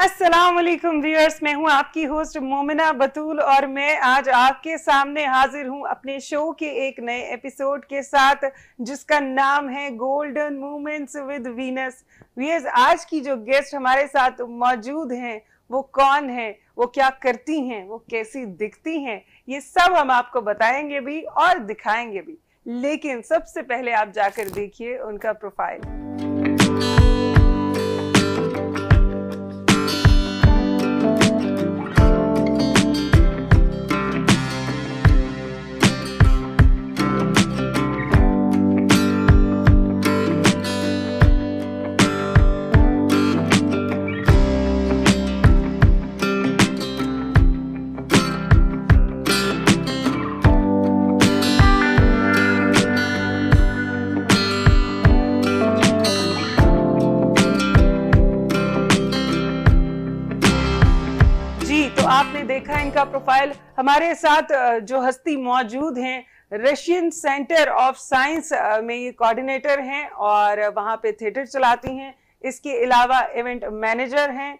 असलम मैं हूँ आपकी होस्ट मोमिना बतूल और मैं आज आपके सामने हाजिर हूँ अपने शो के एक नए एपिसोड के साथ जिसका नाम है golden moments with Venus viewers आज की जो गेस्ट हमारे साथ मौजूद हैं वो कौन है वो क्या करती हैं वो कैसी दिखती हैं ये सब हम आपको बताएंगे भी और दिखाएंगे भी लेकिन सबसे पहले आप जाकर देखिए उनका प्रोफाइल का प्रोफाइल हमारे साथ जो हस्ती मौजूद हैं रशियन सेंटर ऑफ साइंस में ये कोऑर्डिनेटर हैं और वहाँ पे थिएटर चलाती हैं इसके अलावा इवेंट मैनेजर हैं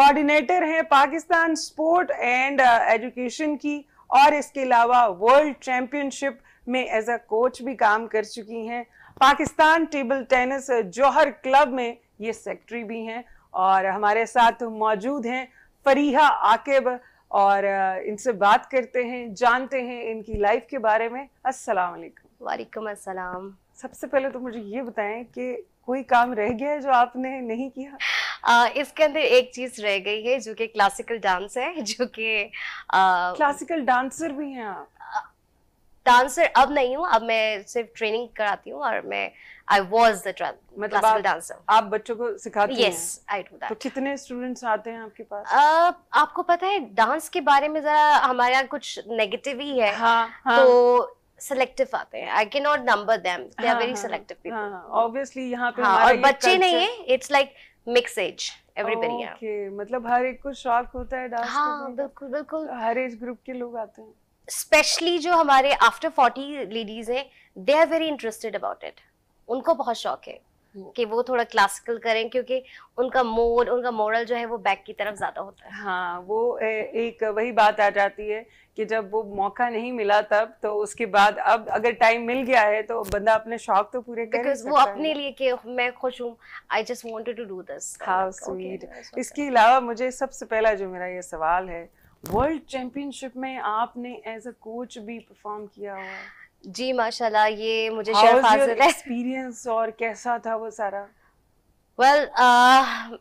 कोऑर्डिनेटर हैं पाकिस्तान स्पोर्ट एंड एजुकेशन की और इसके अलावा वर्ल्ड चैम्पियनशिप में एज अ कोच भी काम कर चुकी हैं Pakistan table tennis Jauhar club में ये सेक्रेटरी भी हैं और हमारे साथ मौजूद हैं फरीहा आकेब और इनसे बात करते हैं जानते हैं इनकी लाइफ के बारे में अस्सलाम वालेकुम वालेकुम अस्सलाम सबसे पहले तो मुझे ये बताएं कि कोई काम रह गया है जो आपने नहीं किया आ, इसके अंदर एक चीज रह गई है जो कि क्लासिकल डांस है जो कि क्लासिकल डांसर भी हैं आप डांसर अब नहीं हूँ अब मैं सिर्फ ट्रेनिंग कराती हूँ और मैं आई वॉज द्लासिकल डांसर आप, बच्चों को सिखाती yes, हैं तो कितने स्टूडेंट्स आते हैं आपके पास uh, आपको पता है डांस के बारे में जरा हमारे यहाँ कुछ नेगेटिव ही है हा, हा. तो सेलेक्टिव आते हैं आई के not number them they are very selective people obviously यहाँ पे हाँ, और बच्चे culture... नहीं है it's like mix as everybody okay मतलब हर एक को शौक होता है डांस हाँ, बिल्कुल बिल्कुल तो हर एज ग्रुप के लोग आते हैं स्पेशली जो हमारे आफ्टर 40 लेडीज हैं they are very interested about it उनको बहुत शौक है कि वो थोड़ा क्लासिकल करें क्योंकि उनका मोड उनका मोरल जो है वो बैक की तरफ ज्यादा होता है हाँ वो ए, एक वही बात आ जाती है कि जब वो मौका नहीं मिला तब तो उसके बाद अब अगर टाइम मिल गया है तो बंदा अपने शौक तो पूरे कर सकता वो अपने लिए कि मैं खुश हूँ I just wanted to do this how sweet इसके अलावा मुझे सबसे पहला जो मेरा ये सवाल है वर्ल्ड चैंपियनशिप में आपने एज अ कोच भी परफॉर्म किया हुआ है जी माशाल्लाह ये मुझे शर्फ हासिल है एक्सपीरियंस और कैसा था वो सारा वेल well, uh,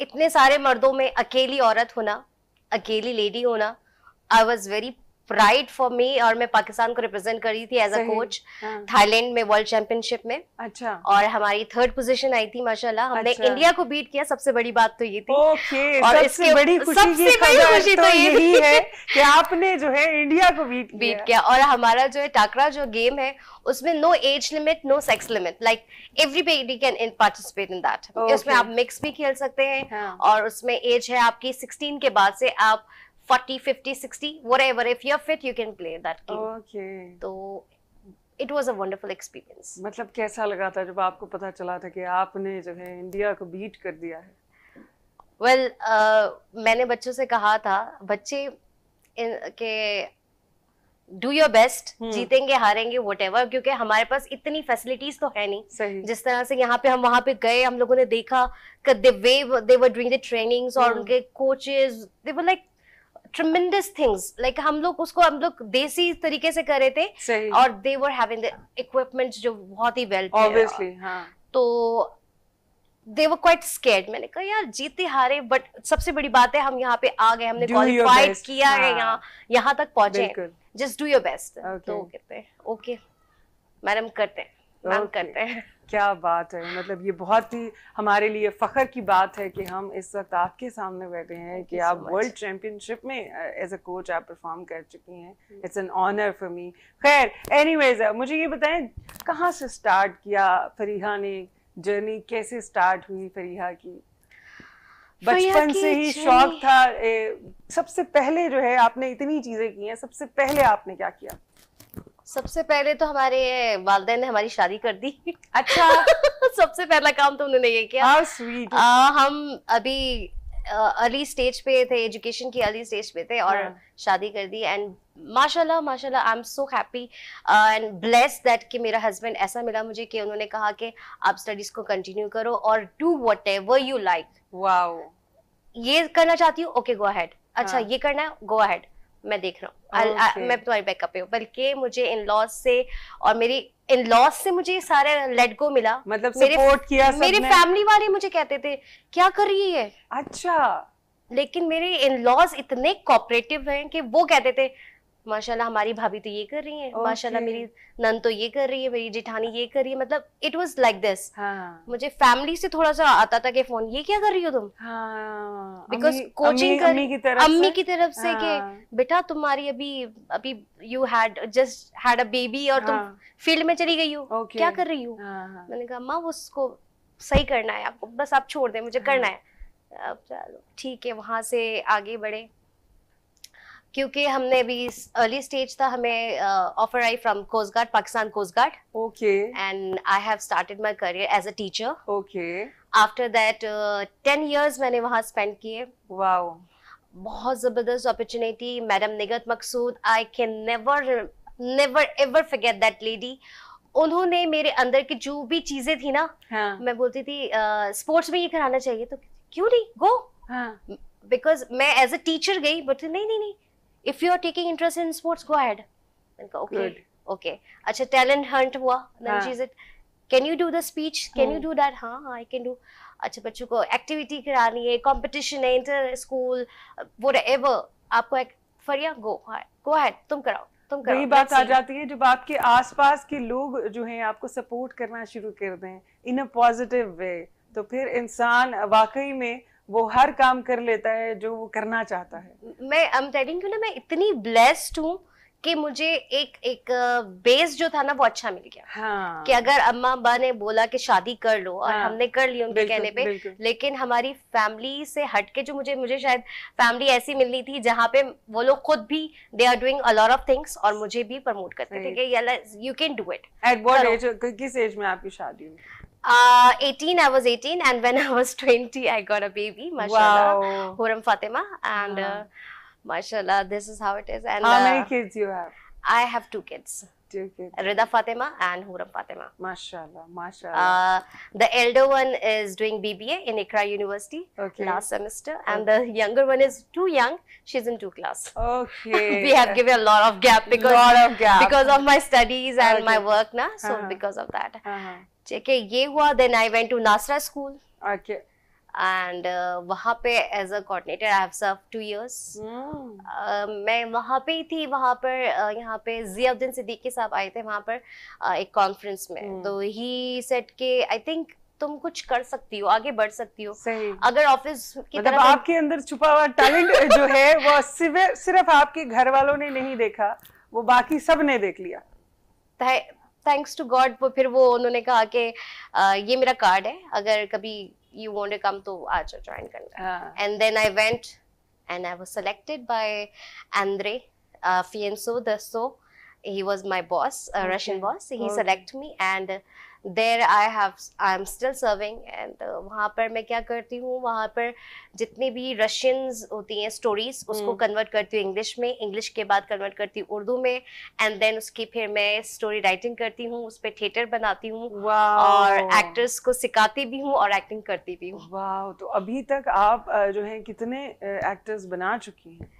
इतने सारे मर्दों में अकेली औरत होना अकेली लेडी होना I was very pride for me और मैं पाकिस्तान को रिप्रेजेंट कर रही थी एज अ कोच थाईलैंड में वर्ल्ड चैंपियनशिप में अच्छा और हमारी थर्ड पोजीशन आई थी माशाल्लाह हमने अच्छा। इंडिया को बीट किया सबसे बड़ी बात तो ये थी ओके, और सबसे इसके बड़ी खुशी सबसे बड़ी खुशी तो, तो यही है कि आपने जो है इंडिया को बीट किया। बीट किया और हमारा जो है टाकरा जो गेम है उसमें no age limit no sex limit like everybody can in participate in that उसमें आप मिक्स भी खेल सकते हैं हाँ। और उसमें एज है आपकी सिक्सटीन के बाद से आप 40, 50, 60, whatever. If you're fit, you can play that game. Okay. so it was a wonderful experience matlab kaisa laga tha jab aapko pata chala tha ki aapne jo hai india ko beat kar diya hai well, uh, मैंने बच्चों से कहा था बच्चे ke do your best जीतेंगे हारेंगे what ever क्योंकि हमारे पास इतनी फैसिलिटीज तो है नहीं सही. जिस तरह से यहाँ पे हम वहाँ पे गए हम लोगों ने देखा they way they were doing the trainings और उनके coaches they were like tremendous things like हम लोग उसको हम लोग देसी तरीके से कर रहे थे और they were having the equipment जो बहुत ही वेल ऑब्वियसली हाँ। तो दे वर क्वाइट स्केर्ड मैंने कहा यार जीते हारे बट सबसे बड़ी बात है हम यहाँ पे आ गए हमने क्वालिफाइड किया हाँ. है यहाँ यहाँ तक पहुंचे जस्ट डू योर बेस्ट तो कहते हैं ओके मैडम करते हैं मैम करते हैं क्या बात है मतलब ये बहुत ही हमारे लिए फ़ख्र की बात है कि हम इस वक्त आपके सामने बैठे हैं कि आप वर्ल्ड चैम्पियनशिप में एज अ कोच आप परफॉर्म कर चुकी हैं it's an honour for me खैर एनीवेज मुझे ये बताएं कहाँ से स्टार्ट किया फरीहा ने जर्नी कैसे स्टार्ट हुई फरीहा की बचपन से ही शौक था ए, सबसे पहले जो है आपने इतनी चीज़ें की हैं सबसे पहले आपने क्या किया सबसे पहले तो हमारे वालदे ने हमारी शादी कर दी अच्छा सबसे पहला काम तो उन्होंने ये किया How sweet. आ, हम अभी अर्ली स्टेज पे थे एजुकेशन की अर्ली स्टेज पे थे और yeah. हाँ। शादी कर दी एंड माशाल्लाह माशाल्लाह I am so happy and bless that कि मेरा हस्बैंड ऐसा मिला मुझे कि उन्होंने कहा कि आप स्टडीज को कंटिन्यू करो और do whatever you like ये करना चाहती हूँ ओके गो हैड अच्छा हाँ. ये करना है गो अहेड मैं देख रहा हूँ okay. मैं तुम्हारी बैकअप पे हूँ बल्कि मुझे इन लॉज से और मेरी इन लॉज से मुझे सारे लेट गो मिला मतलब मेरे, किया सबने? मेरे फैमिली वाले मुझे कहते थे क्या कर रही है अच्छा लेकिन मेरे इन लॉज इतने कॉपरेटिव हैं कि वो कहते थे माशाल्लाह हमारी भाभी तो ये कर रही है okay. माशाल्लाह मेरी नन तो ये कर रही है मेरी जिठानी ये कर रही है मतलब इट वाज लाइक दिस मुझे फैमिली से थोड़ा सा आता था कि फोन ये क्या कर रही हो तुम बिकॉज हाँ, कोचिंग कर अम्मी की तरफ अम्मी से, की तरफ से कि हाँ। बेटा तुम्हारी अभी अभी you had just had a baby और हाँ. तुम फील्ड में चली गई हो okay. क्या कर रही हो हाँ, मैंने कहा अम्मा उसको सही करना है आपको बस आप छोड़ दे मुझे करना है अब चलो ठीक है वहां से आगे बढ़े क्योंकि हमने अभी अर्ली स्टेज था हमें offer I from coast guard Pakistan coast guard okay and I have started my career as a teacher okay after that ten years मैंने वहां स्पेंड किए वाओ बहुत जबरदस्त opportunity madam Nigat Maqsood I can never never ever forget that lady उन्होंने मेरे अंदर की जो भी चीजें थी ना हाँ. मैं बोलती थी स्पोर्ट्स uh, में ये कराना चाहिए तो क्यों नहीं गो बिकॉज हाँ. मैं एज अ टीचर गई बोलती नहीं नहीं नहीं if you are taking interest in sports go ahead मैंने कहा ओके ओके अच्छा टैलेंट हंट हुआ then she said can you do the speech can you do that हाँ आई कैन डू अच्छा बच्चों को एक्टिविटी करानी है कॉम्पिटिशन है इंटर स्कूल वो एवर आपको फरिया गो go हैड हाँ, तुम कराओ तुम करो बात आ जाती है जब आपके आसपास के लोग जो हैं आपको सपोर्ट करना शुरू कर दें इन अ पॉजिटिव वे तो फिर इंसान वाकई में वो हर काम कर लेता है जो वो करना चाहता है मैं आई एम टेलिंग यू ना मैं इतनी ब्लेस्ड हूँ कि मुझे एक एक बेस जो था ना वो अच्छा मिल गया हाँ। कि अगर अम्मा अब्बा ने बोला कि शादी कर लो और हाँ। हमने कर ली उनके कहने पे लेकिन हमारी फैमिली से हटके जो मुझे मुझे शायद फैमिली ऐसी मिलनी थी जहाँ पे वो लोग खुद भी they are doing a lot of things और मुझे भी प्रमोट करते थे कि you can do it at what age किस एज में आपकी शादी हुई Uh, 18, I was 18, and when I was 20, I got a baby, mashallah, wow. Huram Fatima, and uh, wow. uh, mashallah, this is how it is. And How uh, many kids you have? I have two kids. Two kids. Rida Fatima and Huram Fatima. Mashallah, mashallah. Uh, the elder one is doing BBA in Ikra University okay. last semester okay. and the younger one is too young. She's in two class. Okay. we have given a lot of gap because, lot of gap. because of my studies and okay. my work now. So uh -huh. because of that. Uh -huh. ठीक है ये हुआ then I went to Nasra school okay and वहाँ पे as a coordinator I have serve two years मैं वहाँ पे ही थी वहाँ पर uh, यहाँ पे जियाउद्दीन सिद्दीकी साहब आए थे वहाँ पर uh, एक कॉन्फ्रेंस में hmm. तो ही सेट के आई थिंक तुम कुछ कर सकती हो आगे बढ़ सकती हो सही अगर ऑफिस की मतलब तरफ आपके अंदर छुपा हुआ टैलेंट जो है वो सिर्फ आपके घर वालों ने नहीं देखा वो बाकी सब ने देख लिया थैंक्स टू गॉड वो फिर वो उन्होंने कहा कि ये मेरा कार्ड है अगर कभी यू वांट टू कम तो आ जाओ ज्वाइन करना and then I went and I was selected by Andre Fianso Dasso he was my boss Russian boss he select me and there I have I am still serving and वहाँ पर मैं क्या करती हूँ वहाँ पर जितनी भी रशियंस होती हैं स्टोरीज उसको कन्वर्ट हम्म। करती हूँ इंग्लिश में इंग्लिश के बाद कन्वर्ट करती हूँ उर्दू में एंड देन उसकी फिर मैं स्टोरी राइटिंग करती हूँ उस पर थिएटर बनाती हूँ और एक्टर्स को सिखाती भी हूँ और एक्टिंग करती भी हूँ वाह तो अभी तक आप जो है कितने एक्टर्स बना चुकी हैं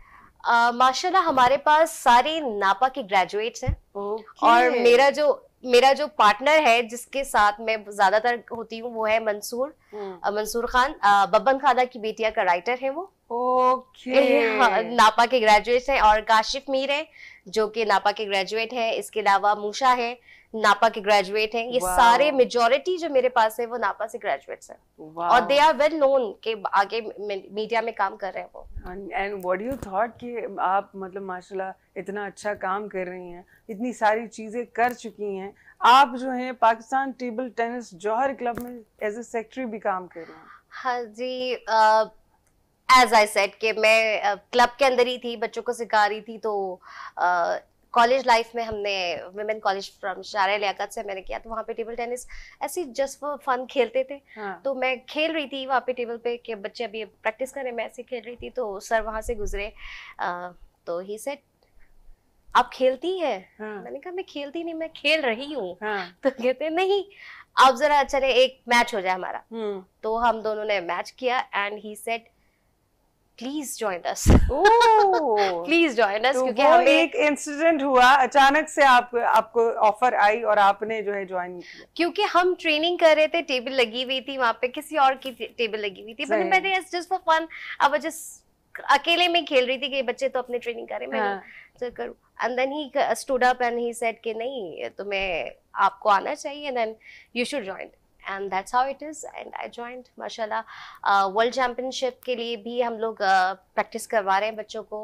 माशाल्लाह हमारे पास सारे नापा के ग्रेजुएट्स हैं okay. और मेरा जो मेरा जो पार्टनर है जिसके साथ मैं ज्यादातर होती हूँ वो है मंसूर हम्म। मंसूर खान बब्बन खादा की बेटिया का राइटर है वो ओके okay. हाँ, नापा के ग्रेजुएट है और काशिफ मीर है जो कि नापा के ग्रेजुएट है इसके अलावा मूषा है नापा के ग्रेजुएट हैं ये wow. सारे मेजोरिटी जो मेरे पास है वो नापा से ग्रेजुएट्स हैं wow. और दे आर वेल नोन के आगे मीडिया में काम कर रहे हैं वो एंड व्हाट यू थॉट कि आप मतलब माशाल्लाह इतना अच्छा काम कर रही हैं इतनी सारी चीज़ें कर चुकी हैं आप जो हैं Pakistan table tennis Jauhar club में एज ए सेक्रेटरी भी काम कर रही हैं हाँ जी आ, एज आई सेट कि मैं क्लब के अंदर ही थी बच्चों को सिखा रही थी तो कॉलेज लाइफ में हमने वुमेन कॉलेज फ्रॉम शारा लियाकत से मैंने किया तो वहाँ पे टेबल टेनिस ऐसे जस्ट वो फन खेलते थे हाँ. तो मैं खेल रही थी वहाँ पे टेबल पे कि बच्चे अभी प्रैक्टिस करें मैं ऐसे खेल रही थी तो सर वहाँ से गुजरे आ, तो ही सेट आप खेलती है हाँ. मैंने कहा मैं खेलती नहीं मैं खेल रही हूँ हाँ. तो कहते नहीं अब जरा चले एक मैच हो जाए हमारा हम्म। तो हम दोनों ने मैच किया and he said please join us please join us क्योंकि वो एक इंसिडेंट हुआ अचानक से आप आपको ऑफर आई और आपने जो है ज्वाइन क्योंकि हम ट्रेनिंग कर रहे थे टेबल लगी हुई थी वहां पे किसी और की टेबल लगी हुई थी मैंने मैंने जस्ट फॉर फन अब जस्ट अकेले में खेल रही थी कि बच्चे तो अपने ट्रेनिंग कर रहे हैं मैं हाँ। तो करूं and then he stood up and he said कि नहीं तुम्हें आपको आना चाहिए and then you should join and that's how it is and I joined माशाल्लाह वर्ल्ड चैम्पियनशिप के लिए भी हम लोग प्रैक्टिस uh, करवा रहे हैं बच्चों को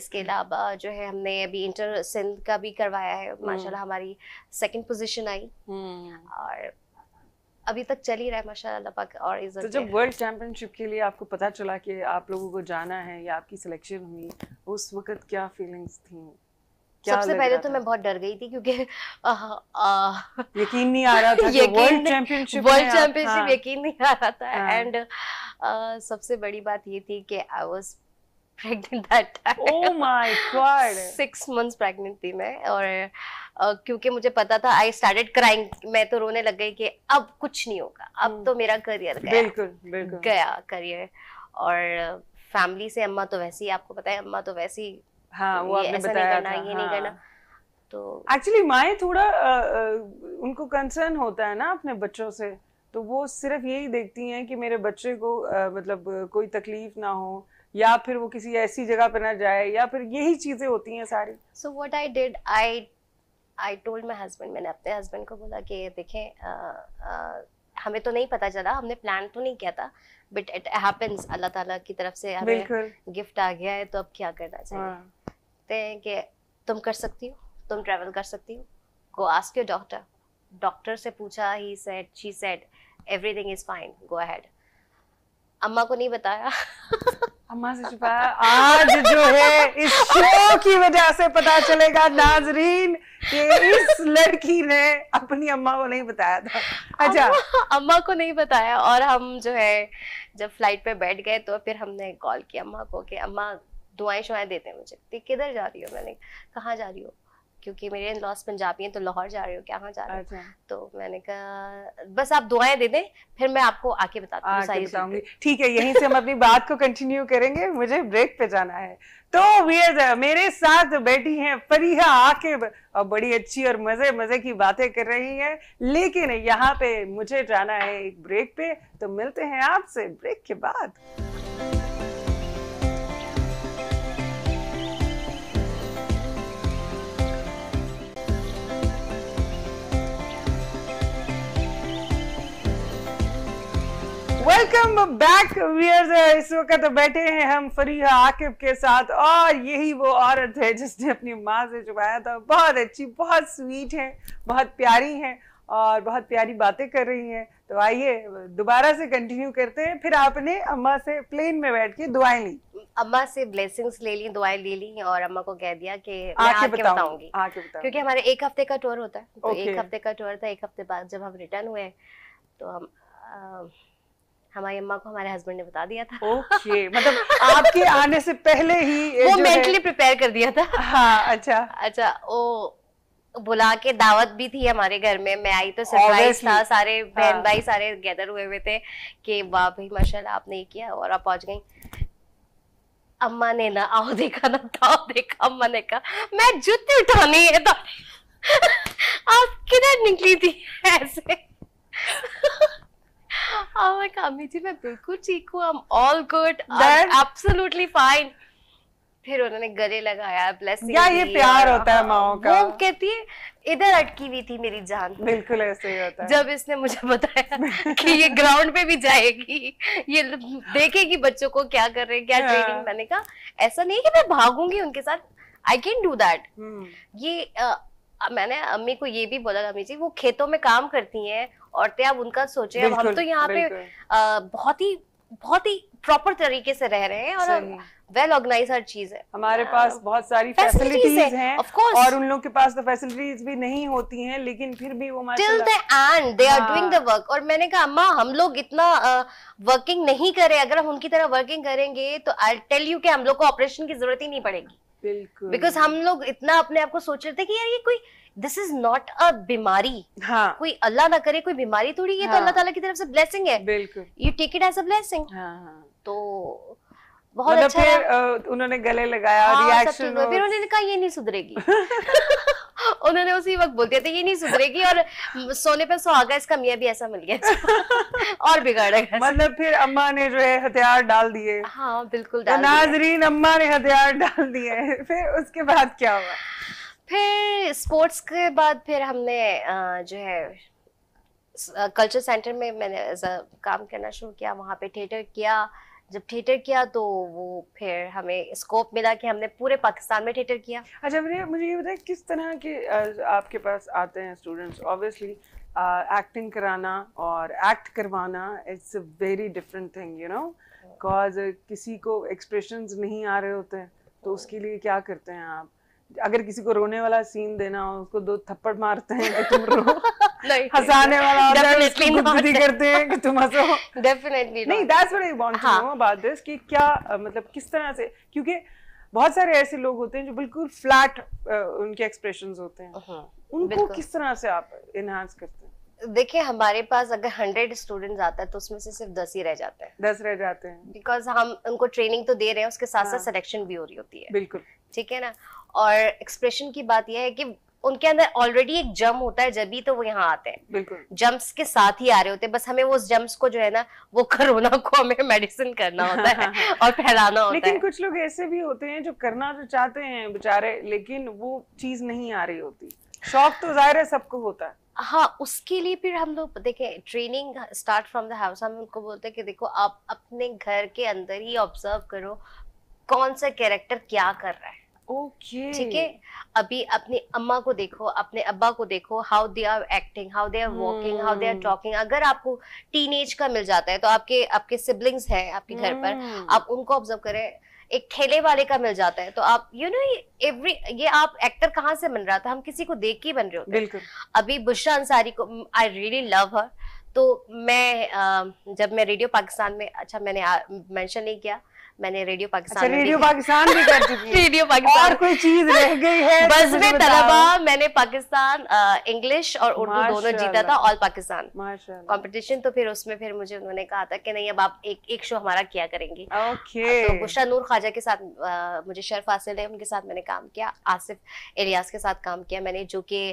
इसके हम्म। अलावा जो है हमने अभी इंटर सिंध का भी करवाया है हम्म। माशाल्लाह हमारी सेकंड पोजीशन आई हम्म। और अभी तक चल ही रहा है माशाल्लाह पाक और तो जब वर्ल्ड चैंपियनशिप के लिए आपको पता चला कि आप लोगों को जाना है या आपकी सिलेक्शन हुई उस वक्त क्या फीलिंग्स थी सबसे पहले तो मैं बहुत डर गई थी क्योंकि यकीन नहीं आ रहा था वर्ल्ड चैंपियनशिप वर्ल्ड चैंपियनशिप यकीन नहीं आ रहा था एंड हाँ। सबसे बड़ी बात ये थी कि I was pregnant that time oh my God six months pregnant थी मैं और क्योंकि मुझे पता था आई स्टार्टेड क्राइंग मैं तो रोने लग गई कि अब कुछ नहीं होगा अब हम्म। तो मेरा करियर गया बिल्कुल बिल्कुल गया करियर और फैमिली से अम्मा तो वैसे ही आपको पता है अम्मा तो वैसे ही हाँ वो आपने बताया नहीं करना, ये हाँ. नहीं करना तो एक्चुअली माए थोड़ा उनको कंसर्न होता है ना अपने बच्चों से तो वो सिर्फ यही देखती हैं कि मेरे बच्चे को मतलब कोई तकलीफ ना हो या फिर वो किसी ऐसी जगह पर ना जाए या फिर यही चीजें होती हैं सारी so what I did I I told my husband मैंने अपने हस्बैंड को बोला कि देखें हमें तो नहीं पता चला हमने प्लान तो नहीं किया था बट इट हैपेंस अल्लाह ताला की तरफ से हमें गिफ्ट आ गया है तो अब क्या करना चाहिए हाँ। सकते हैं कि तुम कर सकती हो तुम ट्रेवल कर सकती हो go ask your doctor doctor से पूछा he said she said everything is fine go ahead अम्मा को नहीं बताया अम्मा से छुपाया आज जो है इस शो की वजह से पता चलेगा नाजरीन कि इस लड़की ने अपनी अम्मा को नहीं बताया था अच्छा अम्मा, अम्मा को नहीं बताया और हम जो है जब फ्लाइट पे बैठ गए तो फिर हमने कॉल किया अम्मा को कि अम्मा दुआएं शुआएं देते हैं मुझे कि किधर जा रही हो मैंने कहाँ जा रही हो क्योंकि मेरे इन लॉस पंजाबी हैं तो लाहौर जा रही हो क्या कहाँ जा रही हो अच्छा। तो मैंने कहा बस आप दुआएं दे दें फिर मैं आपको आके बताऊंगी ठीक है यहीं से हम अपनी बात को कंटिन्यू करेंगे मुझे ब्रेक पे जाना है तो वियर मेरे साथ बैठी हैं फरीहा आके और बड़ी अच्छी और मजे मजे की बातें कर रही हैं लेकिन यहाँ पे मुझे जाना है एक ब्रेक पे तो मिलते हैं आपसे ब्रेक के बाद वेलकम बैक वियर इस वक्त बैठे हैं हम फरीहा आकिब के साथ और यही वो औरत है जिसने अपनी माँ से छुपाया था बहुत अच्छी बहुत स्वीट है बहुत प्यारी है और बहुत प्यारी बातें कर रही हैं तो आइए दोबारा से कंटिन्यू करते हैं फिर आपने अम्मा से प्लेन में बैठ के दुआएं ली अम्मा से ब्लेसिंग्स ले ली दुआएं ले ली और अम्मा को कह दिया कि मैं आके बताऊंगी क्योंकि हमारे एक हफ्ते का टूर होता है तो एक हफ्ते का टूर था एक हफ्ते बाद जब हम रिटर्न हुए तो हम हमारी अम्मा को हमारे हस्बैंड ने बता दिया था ओके मतलब आपके आने से पहले ही वो मेंटली प्रिपेयर कर दिया था हाँ अच्छा अच्छा ओ बुला के दावत भी थी हमारे घर में मैं आई तो सरप्राइज था सारे बहन हाँ। भाई सारे गैदर हुए हुए थे कि वाह भाई माशाल्लाह आपने ये किया और आप पहुंच गई अम्मा ने ना आओ देखा ना ताओ देखा अम्मा ने कहा मैं जुत्ती उठानी है तो आप किधर निकली थी ऐसे oh my god अम्मी जी मैं बिल्कुल ठीक हूँ I am all good absolutely fine फिर उन्होंने गले लगाया ब्लेसिंग या ये प्यार होता है माओ का वो कहती है इधर अटकी हुई थी मेरी जान बिल्कुल ऐसे ही होता है जब इसने मुझे बताया कि ये ग्राउंड पे भी जाएगी ये देखेगी बच्चों को क्या कर रहे हैं क्या ट्रेनिंग हाँ। yeah. मैंने कहा ऐसा नहीं कि मैं भागूंगी उनके साथ आई कैन डू दैट ये आ, मैंने अम्मी को ये भी बोला अम्मी जी वो खेतों में काम करती हैं औरतें अब उनका सोचे अब हम तो यहाँ पे बहुत ही बहुत ही प्रॉपर तरीके से रह रहे हैं और वेल ऑर्गेनाइज हर चीज है हमारे पास हाँ। बहुत सारी फैसिलिटीज हैं और उन लोगों के पास तो फैसिलिटीज भी नहीं होती हैं लेकिन फिर भी वो till the end they are doing the work और मैंने कहा अम्मा हम लोग इतना वर्किंग uh, नहीं करें अगर हम उनकी तरह वर्किंग करेंगे तो आई टेल यू कि हम लोग को ऑपरेशन की जरूरत ही नहीं पड़ेगी बिल्कुल बिकॉज हम लोग इतना अपने आप को सोच रहे थे कि यार ये कोई दिस इज नॉट अ बीमारी हाँ. कोई अल्लाह ना करे कोई बीमारी थोड़ी ये तो हाँ. तो अल्लाह ताला की तरफ से ब्लेसिंग है बिल्कुल you take it as a blessing तो बहुत मतलब अच्छा फिर उन्होंने गले लगाया हाँ, रिएक्शन फिर उन्होंने कहा ये नहीं सुधरेगी उन्होंने उसी वक्त बोल दिया था ये नहीं सुधरेगी और सोने पे सुहागा इसका मियाँ भी ऐसा मिल गया और बिगाड़ेगा मतलब फिर अम्मा ने जो है हथियार डाल दिए हाँ बिल्कुल तो डाल तो नाजरीन अम्मा ने हथियार डाल दिए फिर उसके बाद क्या हुआ फिर स्पोर्ट्स के बाद फिर हमने जो है कल्चर सेंटर में मैंने काम करना शुरू किया वहाँ पे थिएटर किया जब थिएटर किया तो वो फिर हमें स्कोप मिला कि हमने पूरे पाकिस्तान में थिएटर किया अच्छा भैया मुझे ये बताया किस तरह के आपके पास आते हैं स्टूडेंट्स ऑब्वियसली एक्टिंग कराना और एक्ट करवाना it's a very different thing you know because किसी को एक्सप्रेशन नहीं आ रहे होते हैं तो उसके लिए क्या करते हैं आप अगर किसी को रोने वाला सीन देना हो उसको दो थप्पड़ मारते हैं तो तुम रो हंसाने वाला होता है करते हैं कि तुम हंसो डेफिनेटली नहीं that's what I want to know about this कि क्या मतलब किस तरह से क्योंकि बहुत सारे ऐसे लोग होते हैं जो बिल्कुल फ्लैट उनके एक्सप्रेशंस होते हैं हाँ, उनको किस तरह से आप एनहांस करते हैं देखिए हमारे पास अगर हंड्रेड स्टूडेंट आता है तो उसमें से सिर्फ दस ही रह जाते हैं दस रह जाते हैं बिकॉज हम उनको ट्रेनिंग तो दे रहे हैं उसके साथ साथ सिलेक्शन भी हो रही होती है बिल्कुल ठीक है ना और एक्सप्रेशन की बात यह है कि उनके अंदर ऑलरेडी एक जम होता है जब भी तो वो यहाँ आते हैं जम्स के साथ ही आ रहे होते हैं बस हमें वो जम्स को जो है ना वो कोरोना को हमें मेडिसिन करना होता है और फैलाना होता लेकिन है लेकिन कुछ लोग ऐसे भी होते हैं जो करना तो चाहते हैं बेचारे लेकिन वो चीज नहीं आ रही होती शौक तो जाहिर है सबको होता है हाँ उसके लिए फिर हम लोग देखे training start from the house हम उनको बोलते हैं कि देखो आप अपने घर के अंदर ही ऑब्जर्व करो कौन सा कैरेक्टर क्या कर रहा है ओके ठीक है अभी अपने अम्मा को देखो अपने अब्बा को देखो how they are acting how they are walking how they are talking अगर आपको टीनेज का मिल जाता है तो आपके आपके सिबलिंग्स हैं आपके घर पर हम्म। आप उनको ऑब्जर्व करें एक ठेले वाले का मिल जाता है तो आप यू नो एवरी ये आप एक्टर कहाँ से बन रहा था हम किसी को देख के बन रहे होते बिल्कुल अभी बुशा अंसारी को आई रियली लव हर तो मैं जब मैं रेडियो पाकिस्तान में अच्छा मैंने मेंशन नहीं किया मैंने रेडियो पाकिस्तान अच्छा, रेडियो पाकिस्तान भी कर चुकी रेडियो पाकिस्तान और कोई चीज रह गई है तो बस तो में तलबा मैंने पाकिस्तान इंग्लिश और उर्दू दोनों जीता था ऑल पाकिस्तान कंपटीशन तो फिर उसमें फिर मुझे उन्होंने कहा था कि नहीं अब आप एक एक शो हमारा किया करेंगी ओके तो गुशा नूर खाजा के साथ मुझे शर्फ हासिल है उनके साथ मैंने काम किया आसिफ एलियास के साथ काम किया मैंने जो कि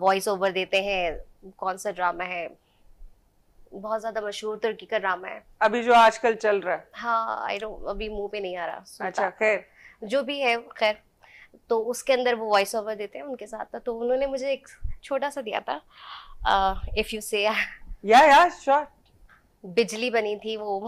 वॉइस ओवर देते हैं कौन सा ड्रामा है बहुत ज्यादा मशहूर तुर्की का ड्रामा है अभी जो आजकल चल रहा है हाँ आई डोंट अभी मुंह पे नहीं आ रहा अच्छा खैर जो भी है खैर तो उसके अंदर वो वॉइस ओवर देते हैं उनके साथ तो उन्होंने मुझे एक छोटा सा दिया था इफ यू से या या श्योर बिजली बनी थी वो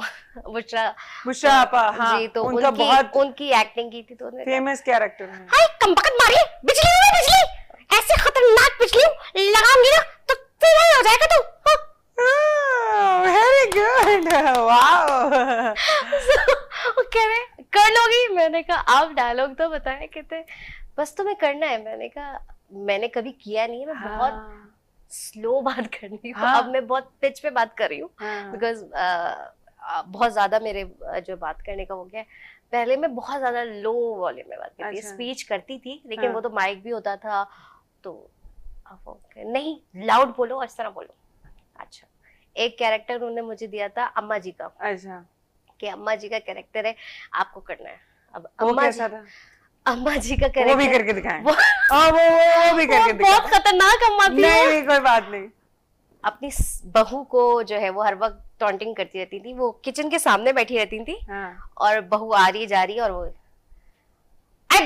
बुशरा बुशरा आपा तो हाँ, जी तो उनका उनकी, बहुत उनकी एक्टिंग की थी तो फेमस कैरेक्टर है हाय कंबकत मारी बिजली नहीं बिजली ऐसे खतरनाक बिजली लगाऊंगी ना तो तेरा हो जाएगा तू तो, गॉड वाओ so, वो कह रहे कर लोगी मैंने कहा आप डायलॉग तो बताएं कहते बस तुम्हें करना है मैंने कहा मैंने कभी किया नहीं है मैं हाँ. बहुत स्लो बात करनी हूँ हाँ. अब मैं बहुत पिच पे बात कर रही हूँ बिकॉज हाँ। बहुत ज्यादा मेरे जो बात करने का हो गया पहले मैं बहुत ज्यादा लो वॉल्यूम में बात करती अच्छा। स्पीच करती थी लेकिन हाँ. वो तो माइक भी होता था तो नहीं लाउड बोलो इस तरह बोलो अच्छा एक कैरेक्टर उन्होंने मुझे दिया था अम्मा जी का अच्छा कि अम्मा जी का कैरेक्टर है आपको करना है अब अम्मा जी अम्मा जी का कैरेक्टर वो भी करके दिखाएं वो हाँ, वो, वो, वो भी करके वो बहुत खतरनाक अम्मा थी नहीं नहीं कोई बात नहीं अपनी बहू को जो है वो हर वक्त टॉन्टिंग करती रहती थी वो किचन के सामने बैठी रहती थी हाँ। और बहू आ रही जा रही और वो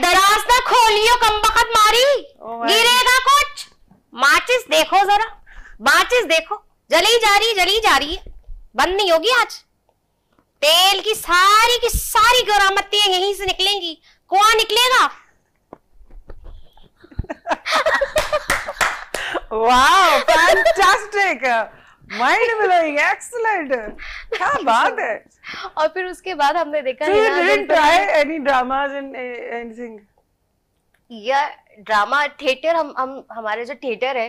दराज ना खोलियो बखत मारी oh गिरेगा कुछ माचिस देखो जरा माचिस देखो जली जा रही जली जा रही बंद नहीं होगी आज तेल की सारी की सारी गौरामतियां यहीं से निकलेंगी कुआ निकलेगा wow fantastic mind blowing excellent क्या बात है और फिर उसके बाद हमने देखा so you try any any in anything या ड्रामा थिएटर हम हम हमारे जो थिएटर है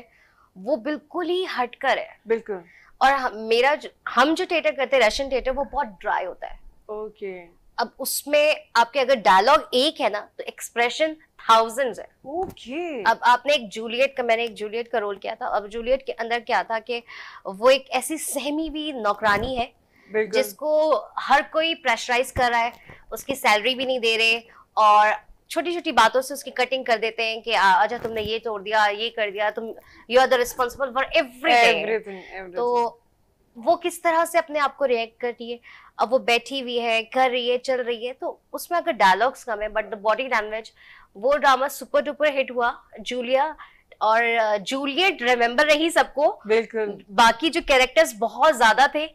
वो बिल्कुल ही हटकर है बिल्कुल और मेरा जो, हम जो थिएटर करते हैं रशियन थिएटर वो बहुत ड्राई होता है ओके अब उसमें आपके अगर डायलॉग एक है ना तो एक्सप्रेशन थाउजेंड्स है ओके अब आपने एक जूलियट का मैंने एक जूलियट का रोल किया था अब जूलियट के अंदर क्या था कि वो एक ऐसी सहमी भी नौकरानी है जिसको हर कोई प्रेशराइज कर रहा है उसकी सैलरी भी नहीं दे रहे और छोटी छोटी बातों से उसकी कटिंग कर देते हैं कि अच्छा तुमने ये तोड़ दिया ये कर दिया तुम you are the responsible for everything तो वो किस तरह से अपने आप को रिएक्ट कर रही है अब वो बैठी हुई है कर रही है चल रही है तो उसमें अगर डायलॉग्स कम है बट द बॉडी लैंग्वेज वो ड्रामा सुपर डुपर हिट हुआ जूलिया और जूलियट रिमेम्बर रही सबको बिल्कुल बाकी जो कैरेक्टर्स बहुत ज्यादा थे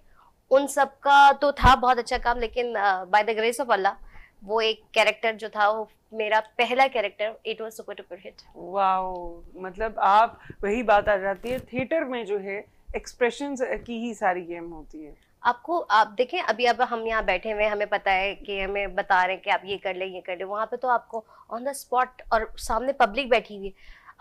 उन सब का तो था बहुत अच्छा काम लेकिन by the grace of Allah वो एक कैरेक्टर जो था वो मेरा पहला character it was super duper hit wow मतलब आप वही बात आ जाती है थिएटर में जो है एक्सप्रेशन की ही सारी गेम होती है आपको आप देखें अभी अब हम यहाँ बैठे हुए हमें पता है कि हमें बता रहे हैं कि आप ये कर ले ये कर ले वहाँ पे तो आपको ऑन द स्पॉट और सामने पब्लिक बैठी हुई है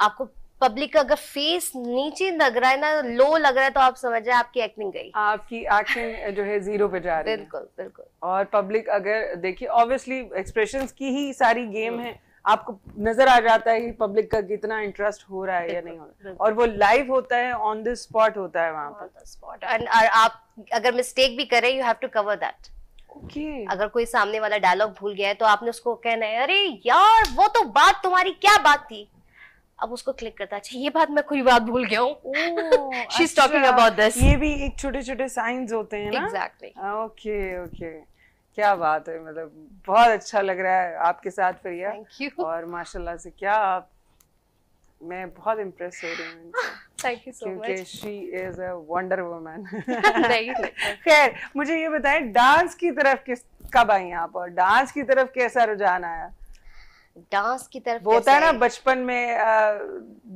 आपको पब्लिक का अगर फेस नीचे लग रहा है ना लो लग रहा है तो आप समझ रहे आपकी एक्टिंग गई आपकी एक्टिंग जो है जीरो पे जा रही बिल्कुल बिल्कुल और पब्लिक अगर देखिए ऑब्वियसली एक्सप्रेशंस की ही सारी गेम हम्म। है आपको नजर आ जाता है कि पब्लिक का कितना इंटरेस्ट हो रहा है या नहीं हो रहा है और वो लाइव होता है ऑन द स्पॉट होता है वहां पर स्पॉट एंड आप अगर मिस्टेक भी करें you have to cover that Okay. अगर कोई सामने वाला डायलॉग भूल गया है तो आपने उसको कहना है अरे यार वो तो बात तुम्हारी क्या बात थी अब उसको क्लिक करता अच्छा ये बात मैं कोई बात भूल गया हूँ अच्छा। ये भी एक छोटे छोटे साइंस होते हैं एग्जैक्टली ओके ओके क्या बात है मतलब बहुत अच्छा लग रहा है आपके साथ प्रिया थैंक यू और माशाल्लाह से क्या आप मैं बहुत इम्प्रेस हो रही हूँ थैंक यू सो क्योंकि she is a wonder woman खैर मुझे ये बताएं डांस की तरफ किस कब आई आप और डांस की तरफ कैसा रुझान आया डांस की तरफ वो होता है ना बचपन में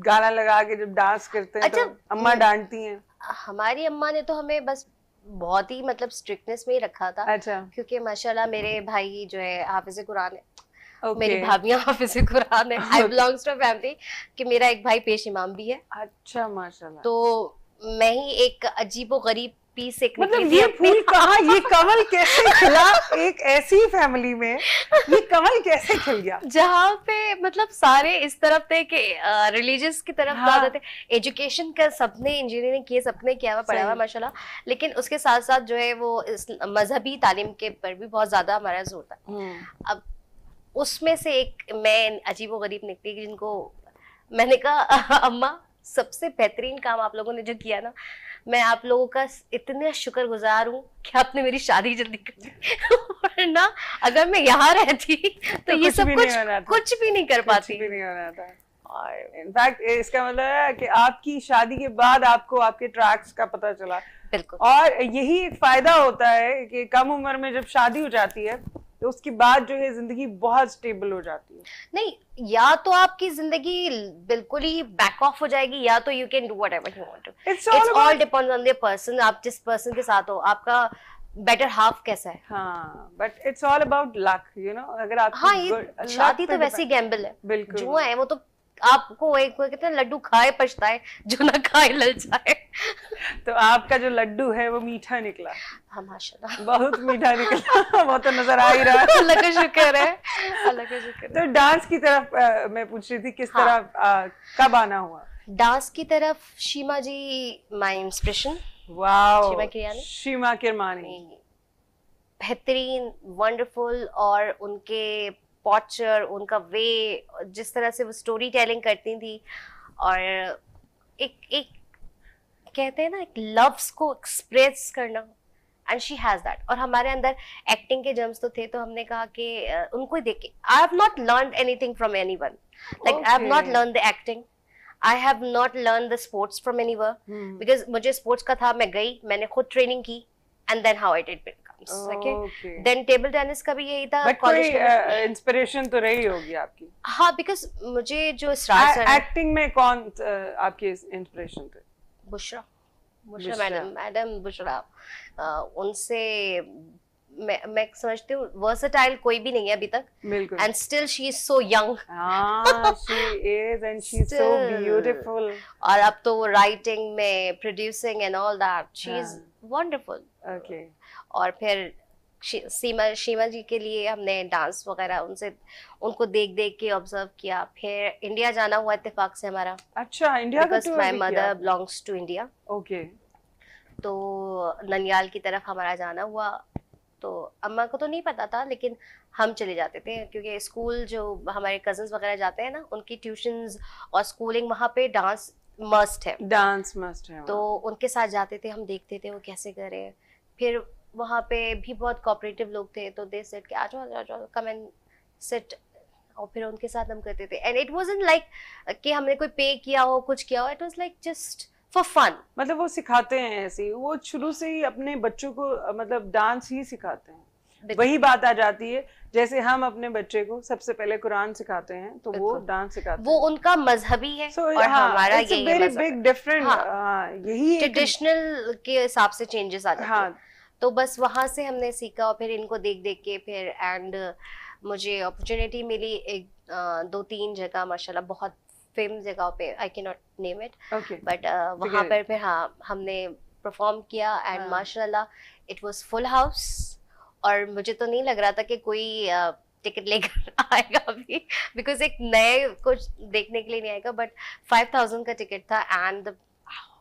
गाना लगा के जब डांस करते हैं अच्छा, तो अम्मा डांटती हैं हमारी अम्मा ने तो हमें बस बहुत ही मतलब स्ट्रिक्टनेस में ही रखा था अच्छा क्योंकि माशाल्लाह मेरे भाई जो है हाफिज कुरान है Okay. मेरी भाभियां हाफिज कुरान है आई बिलोंग्स टू फैमिली कि मेरा एक भाई पेश इमाम भी है अच्छा माशाल्लाह तो मैं ही एक अजीबो गरीब पी से मतलब ये फूल ये कमल कैसे खिला एक ऐसी फैमिली में ये कमल कैसे खिल गया जहाँ पे मतलब सारे इस तरफ थे कि रिलीजियस की तरफ हाँ। थे एजुकेशन का सपने इंजीनियरिंग किए सपने किया हुआ पढ़ा हुआ माशाल्लाह लेकिन उसके साथ साथ जो है वो मजहबी तालीम के पर भी बहुत ज्यादा हमारा जोर था हम्म। अब उसमें से एक मैं अजीब गरीब निकली जिनको मैंने कहा अम्मा सबसे बेहतरीन काम आप लोगों ने जो किया ना मैं आप लोगों का इतना शुक्र गुजार हूँ कि आपने मेरी शादी जल्दी कर दी वरना अगर मैं यहाँ रहती तो, तो ये सब कुछ कुछ भी नहीं कर पाती भी नहीं होना था इनफैक्ट इसका मतलब है कि आपकी शादी के बाद आपको आपके ट्रैक्स का पता चला बिल्कुल और यही एक फायदा होता है कि कम उम्र में जब शादी हो जाती है तो उसके बाद जो है जिंदगी बहुत स्टेबल हो जाती है नहीं या तो आपकी जिंदगी बिल्कुल ही बैक ऑफ हो जाएगी या तो you can do whatever you want it's all depends on person आप जिस पर्सन के साथ हो आपका बेटर हाफ कैसा है but it's all about luck you know अगर आप हाँ ये शादी तो वैसे गैम्बल है बिल्कुल जो है वो तो आपको एक कोई कहते हैं लड्डू खाए पछताए जो ना खाए लल जाए तो आपका जो लड्डू है वो मीठा निकला हाँ माशाल्लाह बहुत मीठा निकला बहुत तो नजर आ ही रहा है अल्लाह का शुक्र है अल्लाह का शुक्र तो डांस की तरफ आ, मैं पूछ रही थी किस हाँ. तरह कब आना हुआ डांस की तरफ Sheema ji my inspiration wow Sheema Kirmani बेहतरीन वंडरफुल और उनके पॉचर उनका वे जिस तरह से वो स्टोरी टेलिंग करती थी और एक एक कहते हैं ना एक लव्स को एक्सप्रेस करना एंड शी हैज़ दैट और हमारे अंदर एक्टिंग के जर्म्स तो थे तो हमने कहा कि उनको ही देखे I have not learn anything from anyone like I have not learn the acting I have not learn the sports from anywhere because मुझे स्पोर्ट्स का था मैं गई मैंने खुद ट्रेनिंग की and then how I did battles okay then table tennis का भी यही था कॉलेज इंस्पिरेशन uh, तो रही होगी आपकी हाँ बिकॉज मुझे जो एक्टिंग में कौन uh, आपकी इंस्पिरेशन थे बुशरा बुशरा मैडम मैडम बुशरा उनसे मैं मैं समझती हूँ वर्सेटाइल कोई भी नहीं है अभी तक and still she is so young beautiful और अब तो वो राइटिंग में producing and all that she is wonderful okay और फिर सीमा सीमा जी के लिए हमने डांस वगैरह उनसे उनको देख देख के ऑब्जर्व किया फिर इंडिया जाना हुआ इतफाक से हमारा अच्छा India because my mother belongs to India okay तो ननियाल की तरफ हमारा जाना हुआ तो अम्मा को तो नहीं पता था लेकिन हम चले जाते थे क्योंकि स्कूल जो हमारे कजन्स वगैरह जाते हैं ना उनकी ट्यूशंस और स्कूलिंग वहाँ पे डांस मस्ट है डांस मस्ट है तो उनके साथ जाते थे हम देखते थे वो कैसे कर फिर वहाँ पे भी बहुत कोऑपरेटिव लोग थे तो दे सेट के आ जाओ आ जाओ कम एंड सेट और फिर उनके साथ हम करते थे and it was in like कि हमने कोई पे किया हो कुछ किया हो it was like just for fun मतलब वो सिखाते हैं ऐसे ही वो शुरू से ही अपने बच्चों को मतलब डांस ही सिखाते हैं वही बात आ जाती है जैसे हम अपने बच्चे को सबसे पहले कुरान सिखाते हैं तो वो डांस सिखाते वो उनका मजहबी है so, और हाँ, हमारा यही बिग डिफरेंट हाँ। हाँ, यही ट्रेडिशनल के हिसाब से चेंजेस आ जाते हाँ, हैं हाँ, तो बस वहाँ से हमने सीखा और फिर इनको देख देख के फिर एंड uh, मुझे अपॉर्चुनिटी मिली एक uh, दो तीन जगह माशाल्लाह बहुत फेम जगह पे आई के नॉट नेम इट बट वहाँ पर फिर हाँ हमने परफॉर्म किया एंड हाँ. माशाल्लाह इट वाज फुल हाउस और मुझे तो नहीं लग रहा था कि कोई टिकट uh, लेकर आएगा अभी बिकॉज एक नए कुछ देखने के लिए नहीं आएगा बट फाइव थाउजेंड का टिकट था and the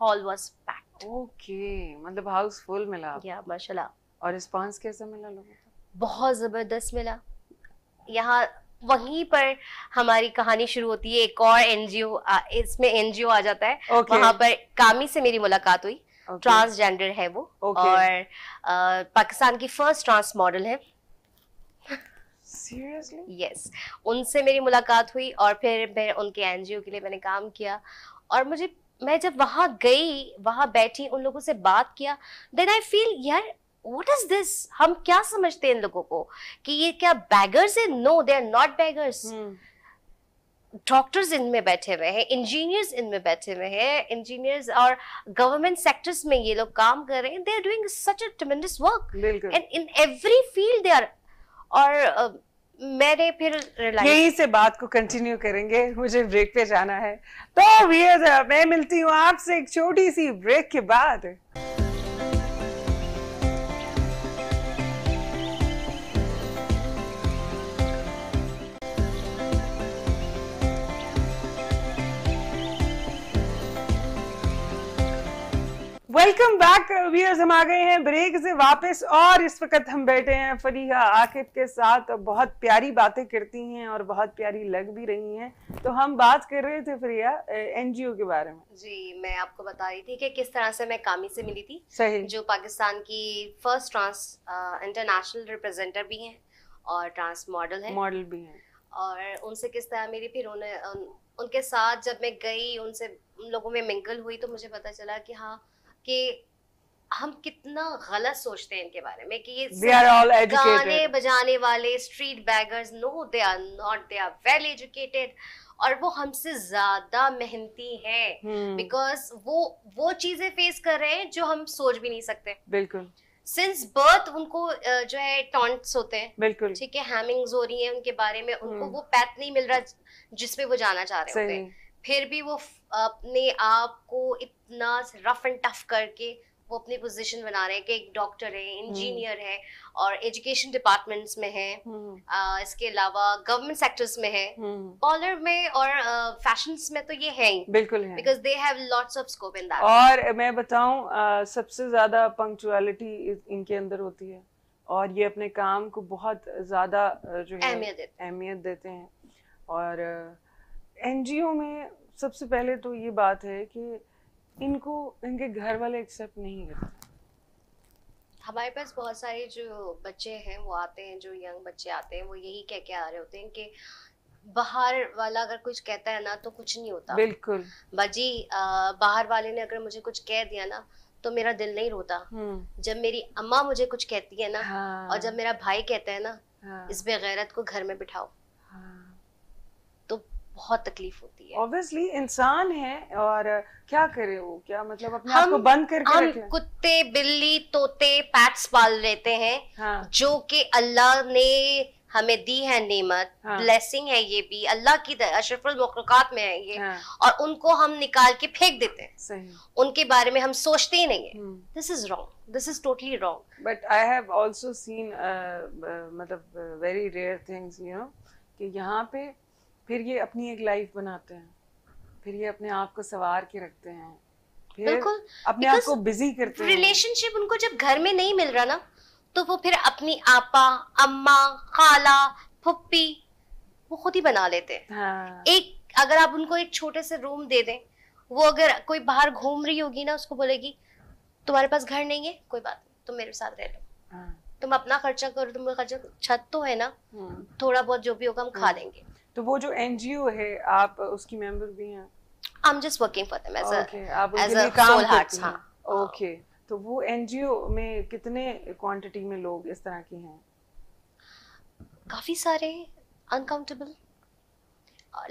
hall was pack okay मतलब हाउस फुल मिला या माशाल्लाह और रिस्पांस कैसा मिला लोगों का बहुत ज़बरदस्त मिला यहाँ वहीं पर हमारी कहानी शुरू होती है एक और एनजीओ इसमें एनजीओ आ जाता है okay. वहां पर कामी से मेरी मुलाकात हुई okay. ट्रांसजेंडर है वो okay. और आ, पाकिस्तान की फर्स्ट ट्रांस मॉडल है सीरियसली यस yes. उनसे मेरी मुलाकात हुई और फिर मैं उनके एनजीओ के लिए मैंने काम किया और मुझे मैं जब वहां गई वहां बैठी उन लोगों से बात किया देन आई फील यार वट इज दिस हम क्या समझते हैं इन लोगों को कि ये क्या बैगर्स है no they are not beggars doctors इनमें बैठे हुए हैं इंजीनियर्स इनमें बैठे हुए हैं इंजीनियर्स और गवर्नमेंट सेक्टर्स में ये लोग काम कर रहे हैं they are doing such a tremendous work and in every field they are और मैंने फिर यही से बात को कंटिन्यू करेंगे मुझे ब्रेक पे जाना है तो मैं मिलती हूँ आपसे एक छोटी सी ब्रेक के बाद वेलकम बैक व्यूअर्स हम आ गए हैं ब्रेक से वापस और इस वक्त हम बैठे हैं फरीहा आकिब के साथ और बहुत प्यारी बातें करती हैं और बहुत प्यारी लग भी रही हैं तो हम बात कर रहे थे फरीहा एनजीओ के बारे में जी मैं आपको बता रही थी कि किस तरह से मैं कामी से मिली थी सही जो पाकिस्तान की फर्स्ट ट्रांस इंटरनेशनल रिप्रेजेंटर भी हैं और ट्रांस मॉडल है मॉडल भी हैं और उनसे किस तरह मेरी फिर उन्हें उनके साथ जब मैं गई उनसे उन लोगों में मिंगल हुई तो मुझे पता चला कि हाँ कि हम कितना गलत सोचते हैं इनके बारे में कि ये गाने बजाने वाले street beggars no they are not they are well educated और वो हमसे ज्यादा मेहनती हैं बिकॉज हम्म। hmm. वो वो चीजें फेस कर रहे हैं जो हम सोच भी नहीं सकते बिल्कुल सिंस बर्थ उनको जो है टॉन्ट्स होते हैं बिल्कुल ठीक है हैमिंग्स हो रही है उनके बारे में उनको hmm. वो पैथ नहीं मिल रहा जिसमें वो जाना चाह रहे होते हैं फिर भी वो अपने आप को इत, इतना रफ एंड टफ करके वो अपनी पोजीशन बना रहे हैं कि एक डॉक्टर है इंजीनियर हम्म। है और एजुकेशन डिपार्टमेंट्स में है हम्म। आ, इसके अलावा गवर्नमेंट सेक्टर्स में है पॉलर हम्म। में और फैशंस में तो ये है ही बिल्कुल है because they have lots of scope in that और मैं बताऊं सबसे ज्यादा पंक्चुअलिटी इनके अंदर होती है और ये अपने काम को बहुत ज्यादा जो है अहमियत अहमियत देते हैं और एनजीओ में सबसे पहले तो ये बात है कि इनको इनके घर वाले एक्सेप्ट नहीं करते हमारे पास बहुत सारे जो बच्चे हैं वो आते हैं जो यंग बच्चे आते हैं वो यही कह के आ रहे होते हैं कि बाहर वाला अगर कुछ कहता है ना तो कुछ नहीं होता बिल्कुल बाजी बाहर वाले ने अगर मुझे कुछ कह दिया ना तो मेरा दिल नहीं रोता हम्म। जब मेरी अम्मा मुझे कुछ कहती है ना हाँ। और जब मेरा भाई कहता है ना हाँ। इस बेगैरत को घर में बिठाओ बहुत तकलीफ होती है ऑब्वियसली इंसान है और क्या करे वो क्या मतलब अपने आप को बंद करके हम कुत्ते बिल्ली तोते पैट्स पाल लेते हैं हाँ. जो कि अल्लाह ने हमें दी है नेमत हाँ. ब्लेसिंग है ये भी अल्लाह की अशरफुल मखलूकत में है ये हाँ. और उनको हम निकाल के फेंक देते हैं उनके बारे में हम सोचते ही नहीं है this is wrong this is totally wrong but I have also seen मतलब very rare things you know कि यहाँ पे फिर ये अपनी एक लाइफ बनाते हैं फिर ये अपने आप को सवार के रखते हैं फिर अपने आप को बिजी करते हैं रिलेशनशिप उनको जब घर में नहीं मिल रहा ना तो वो फिर अपनी आपा अम्मा खाला फुप्पी वो खुद ही बना लेते हैं हाँ। एक अगर आप उनको एक छोटे से रूम दे दें वो अगर कोई बाहर घूम रही होगी ना उसको बोलेगी तुम्हारे पास घर नहीं है कोई बात नहीं तुम मेरे साथ रह लो हाँ। तुम अपना खर्चा करो तुम्हारा खर्चा छत तो है ना हाँ। थोड़ा बहुत जो भी होगा हम खा हाँ। लेंगे तो वो जो एनजीओ है आप उसकी मेंबर भी हैं I am just working for them as a as a काम करती हैं ओके हाँ। तो वो एनजीओ में कितने क्वांटिटी में लोग इस तरह के हैं काफ़ी सारे अनकाउंटेबल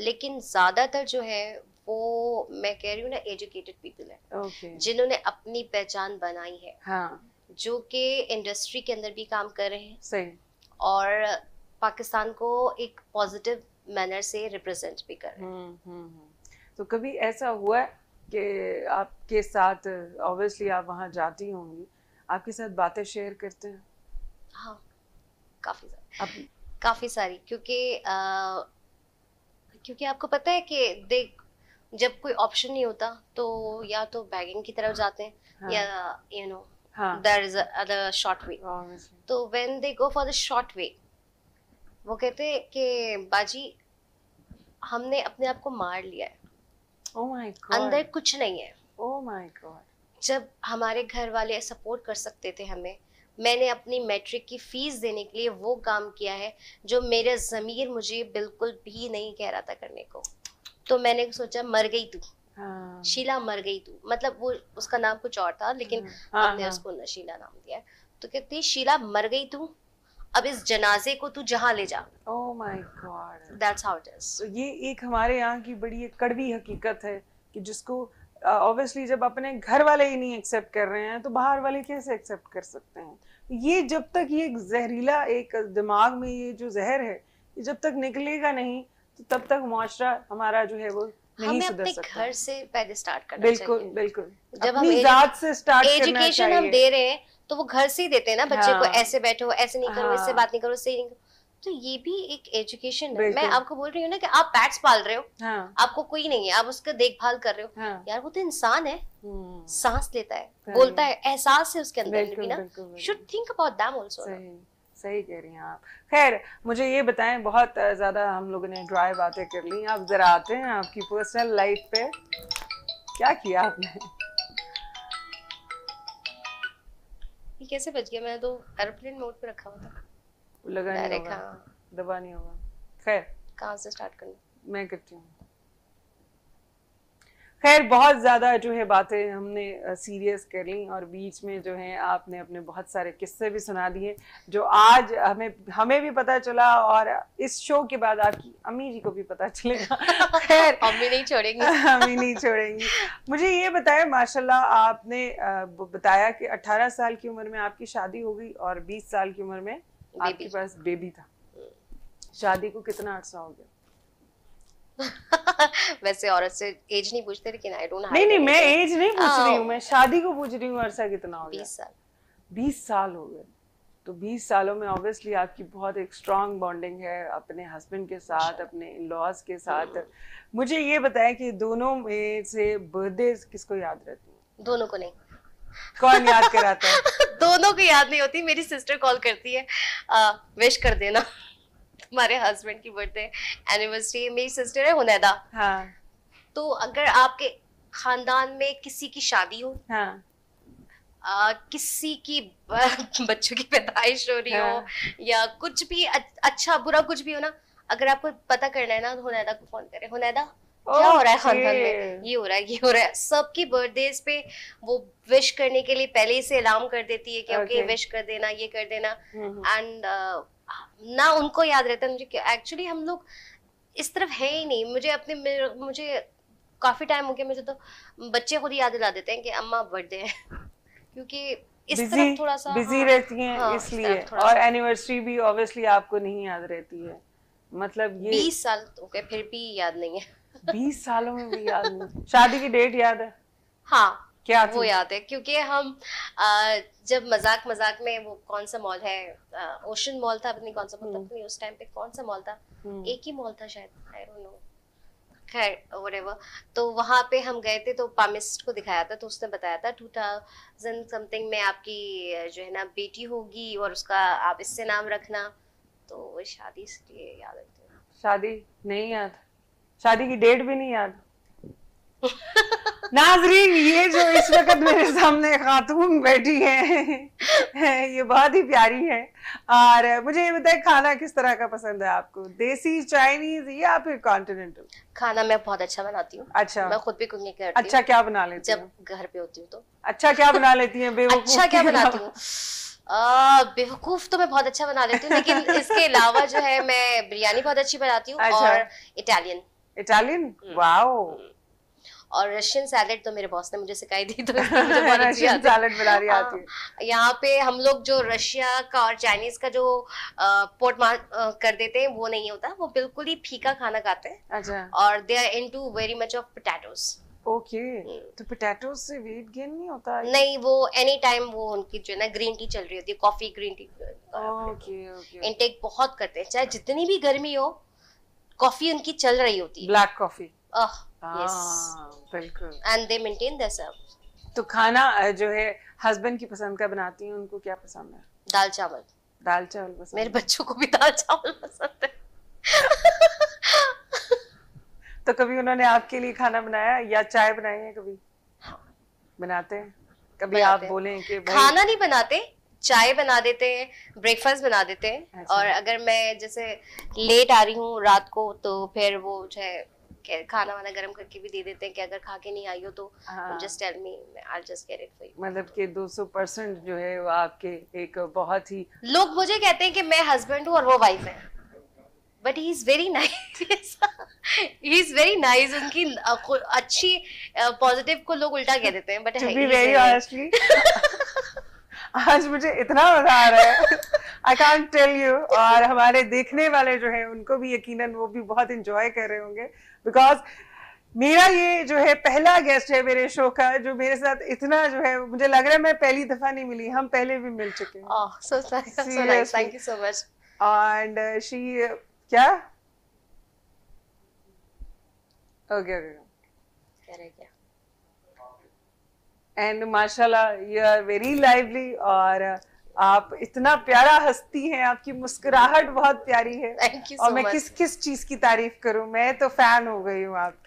लेकिन ज़्यादातर जो है वो मैं कह रही हूँ ना एजुकेटेड पीपल है okay. जिन्होंने अपनी पहचान बनाई है हाँ. जो कि इंडस्ट्री के अंदर भी काम कर रहे हैं सही और पाकिस्तान को एक पॉजिटिव मैनर से रिप्रेजेंट भी कर रहे हैं हम्म, हम्म, हम्म। तो कभी ऐसा हुआ है कि आपके साथ ऑब्वियसली आप वहाँ जाती होंगी आपके साथ बातें शेयर करते हैं हाँ काफ़ी सारी काफ़ी सारी क्योंकि आ, क्योंकि आपको पता है कि देख जब कोई ऑप्शन नहीं होता तो या तो बैगिंग की तरफ जाते हैं हाँ. या you know there is other short way तो when they go for the short way वो कहते कि बाजी हमने अपने आप को मार लिया है oh my God. अंदर कुछ नहीं है oh my God. जब हमारे घर वाले सपोर्ट कर सकते थे हमें मैंने अपनी मैट्रिक की फीस देने के लिए वो काम किया है जो मेरा ज़मीर मुझे बिल्कुल भी नहीं कह रहा था करने को तो मैंने सोचा मर गई तू हाँ। शीला मर गई तू मतलब वो उसका नाम कुछ और था लेकिन हाँ, हाँ। उसको नशीला नाम दिया तो कहती शीला मर गई तू अब इस जनाजे को तू जहाँ ले जा oh my God. That's how it is. Is तो ये एक हमारे यहाँ की बड़ी एक कड़वी हकीकत है कि जिसको ऑब्वियसली uh, जब अपने घर वाले ही नहीं एक्सेप्ट कर रहे हैं तो बाहर वाले कैसे एक्सेप्ट कर सकते हैं तो ये जब तक ये एक जहरीला एक दिमाग में ये जो जहर है ये जब तक निकलेगा नहीं तो तब तक मुआरा हमारा जो है वो नहीं हमें अपने घर से पहले स्टार्ट करना बिल्कुल चाहिए। बिल्कुल जब हम से स्टार्ट एजुकेशन हम दे रहे हैं तो वो घर से ही देते हैं ना बच्चे हाँ, को ऐसे बैठो ऐसे नहीं करो हाँ, इससे बात नहीं करो इससे नहीं करो तो ये भी एक एजुकेशन है मैं आपको बोल रही हूँ ना कि आप पैट्स पाल रहे हो हाँ, आपको कोई नहीं है आप उसका देखभाल कर रहे हो हाँ, यार वो तो इंसान है हम्म। सांस लेता है बोलता है एहसास है उसके अंदर भी ना should think about them also सही कह रही हैं आप खैर मुझे ये बताएं बहुत ज़्यादा हम लोगों ने ड्राई बातें कर ली आप ज़रा आते हैं आपकी पर्सनल लाइफ पे क्या किया आपने ये कैसे बच गया मैं तो एरोप्लेन मोड पे रखा हुआ था लगा नहीं होगा हाँ। दबा नहीं होगा खैर कहाँ से स्टार्ट करना मैं करती हूँ खैर बहुत ज़्यादा जो है बातें हमने सीरियस कर ली और बीच में जो है आपने अपने बहुत सारे किस्से भी सुना दिए जो आज हमें हमें भी पता चला और इस शो के बाद आपकी अम्मी जी को भी पता चलेगा खैर अम्मी नहीं छोड़ेंगी अम्मी नहीं छोड़ेंगी मुझे ये बताया माशाल्लाह आपने बताया कि 18 साल की उम्र में आपकी शादी हो गई और 20 साल की उम्र में आपके पास बेबी था शादी को कितना अर्सा हो गया वैसे औरत से एज नहीं पूछते लेकिन आई डोंट नहीं नहीं मैं एज नहीं पूछ रही हूँ oh. मैं शादी को पूछ रही हूँ अरसा कितना हो गया 20 साल 20 साल हो गए तो 20 सालों में ऑब्वियसली आपकी बहुत एक स्ट्रांग बॉन्डिंग है अपने हस्बैंड के साथ अच्छा। अपने इन लॉज के साथ hmm. मुझे ये बताएं कि दोनों में से बर्थडे किसको याद रहती है दोनों को नहीं कौन याद कराता है दोनों को याद नहीं होती मेरी सिस्टर कॉल करती है विश कर देना तुम्हारे हस्बैंड की बर्थडे एनिवर्सरी मेरी सिस्टर है हुनैदा हाँ. तो अगर आपके खानदान में किसी की शादी हो हाँ. आ, किसी की बच्चों की पैदाइश हो रही हाँ. हो या कुछ भी अच्छा बुरा कुछ भी हो ना अगर आपको पता करना है ना तो हुनैदा को फोन करें हुनैदा क्या हो रहा है खानदान में ये हो रहा है ये हो रहा है सबकी बर्थडे पे वो विश करने के लिए पहले ही से अलार्म कर देती है कि ओके विश कर देना ये कर देना एंड हम्म, हम्म। ना उनको याद रहता मुझे एक्चुअली हम लोग इस तरफ है ही नहीं मुझे अपने मुझे काफ़ी टाइम हो गया मुझे तो बच्चे खुद याद दिला देते हैं कि अम्मा बर्थडे है क्योंकि इस तरफ थोड़ा सा बिजी हाँ, रहती हैं हाँ, इसलिए और एनिवर्सरी भी ऑब्वियसली आपको नहीं याद रहती है मतलब ये बीस साल हो गए फिर भी याद नहीं है बीस सालों में भी याद नहीं शादी की डेट याद है हाँ क्या वो याद है क्योंकि हम आ, जब मजाक मजाक में वो कौन सा मॉल है आ, ओशन मॉल था अपनी कौन सा मॉल हम्म। था उस टाइम पे कौन सा मॉल था हम्म। एक ही मॉल था शायद आई डोंट नो खैर तो वहाँ पे हम गए थे तो पामिस्ट को दिखाया था तो उसने बताया था टू थाउजेंड समथिंग में आपकी जो है ना बेटी होगी और उसका आप इससे नाम रखना तो वो शादी इसलिए याद रखते शादी नहीं याद शादी की डेट भी नहीं याद नाजरीन ये जो इस वक्त मेरे सामने खातून बैठी है ये बहुत ही प्यारी है और मुझे ये बताए खाना किस तरह का पसंद है आपको देसी चाइनीज या फिर कॉन्टिनेंटल खाना मैं बहुत अच्छा बनाती हूँ अच्छा मैं खुद भी कुकिंग करती अच्छा क्या बना लेती जब घर पे होती हूँ तो अच्छा क्या बना लेती है बेवकूफ अच्छा क्या बनाती हूँ बेवकूफ तो मैं बहुत अच्छा बना लेती हूँ लेकिन इसके अलावा जो है मैं बिरयानी बहुत अच्छी बनाती हूँ अच्छा। और Italian Italian hmm. Wow hmm. और रशियन सैलेड तो मेरे बॉस ने मुझे सिखाई दी तो रशियन सैलेड बनानी आती है यहाँ पे हम लोग जो रशिया का और चाइनीज का जो पोर्ट मार कर देते हैं वो नहीं होता वो बिल्कुल ही फीका खाना खाते हैं अच्छा। और they are in to very much of potatoes okay तो पोटैटो से वेट गेन नहीं होता है? नहीं वो एनी टाइम वो उनकी जो है ना ग्रीन टी चल रही होती है coffee green tea okay okay intake बहुत करते हैं चाहे जितनी भी गर्मी हो कॉफी उनकी चल रही होती है ब्लैक कॉफी दे मेंटेन तो खाना जो है हस्बैंड की पसंद का बनाती हूँ उनको क्या पसंद है दाल चावल दाल चावल पसंद मेरे बच्चों को भी दाल चावल पसंद है तो कभी उन्होंने आपके लिए खाना बनाया या चाय बनाई है कभी हाँ। बनाते हैं कभी बनाते आप बोले कि खाना नहीं बनाते चाय बना देते हैं ब्रेकफास्ट बना देते हैं अच्छा। और अगर मैं जैसे लेट आ रही हूँ रात को तो फिर वो जो है खाना वाना गर्म करके भी दे देते हैं कि अगर खा के नहीं आई हो तो just tell me I just get it for you मतलब कि 200 परसेंट जो है वो आपके एक बहुत ही लोग मुझे कहते हैं कि मैं हस्बैंड हूँ और वो वाइफ है but he is very nice he is very nice उनकी अच्छी पॉजिटिव को लोग उल्टा कह देते हैं बट वेरी ऑनेस्टली आज मुझे इतना मजा आ रहा है आई कांट टेल यू और हमारे देखने वाले जो है उनको भी यकीनन वो भी बहुत इंजॉय कर रहे होंगे बिकॉज मेरा ये जो है पहला गेस्ट है मेरे शो का जो मेरे साथ इतना जो है मुझे लग रहा है मैं पहली दफा नहीं मिली हम पहले भी मिल चुके हैं thank you so much and she क्या ओके ओके एंड माशाल्लाह यू आर वेरी लाइवली और uh, आप इतना प्यारा हस्ती हैं आपकी मुस्कुराहट बहुत प्यारी है थैंक यू so और मैं much. किस किस चीज की तारीफ करूं मैं तो फैन हो गई हूं आप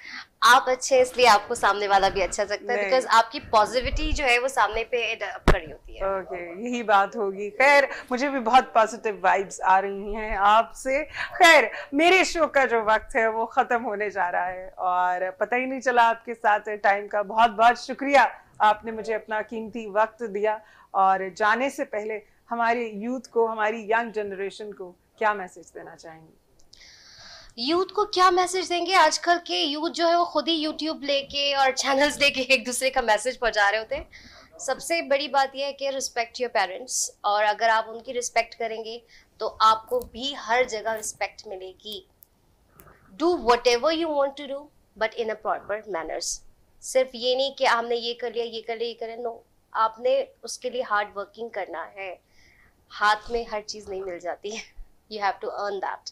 आप अच्छे इसलिए आपको सामने वाला भी अच्छा लगता है बिकॉज आपकी पॉजिटिविटी जो है वो सामने पे खड़ी होती है ओके okay, यही बात होगी खैर मुझे भी बहुत पॉजिटिव वाइब्स आ रही हैं आपसे खैर मेरे शो का जो वक्त है वो खत्म होने जा रहा है और पता ही नहीं चला आपके साथ टाइम का बहुत बहुत शुक्रिया आपने मुझे अपना कीमती वक्त दिया और जाने से पहले हमारे यूथ को हमारी यंग जनरेशन को क्या मैसेज देना चाहेंगे यूथ को क्या मैसेज देंगे आजकल के यूथ जो है वो खुद ही यूट्यूब लेके और चैनल्स लेके एक दूसरे का मैसेज पहुंचा रहे होते हैं सबसे बड़ी बात यह है कि रिस्पेक्ट योर पेरेंट्स और अगर आप उनकी रिस्पेक्ट करेंगे तो आपको भी हर जगह रिस्पेक्ट मिलेगी do whatever you want to do but in a proper manners सिर्फ ये नहीं कि हमने ये कर लिया ये कर लिया ये कर लिया नो आपने उसके लिए हार्ड वर्किंग करना है हाथ में हर चीज़ नहीं मिल जाती है you have to earn that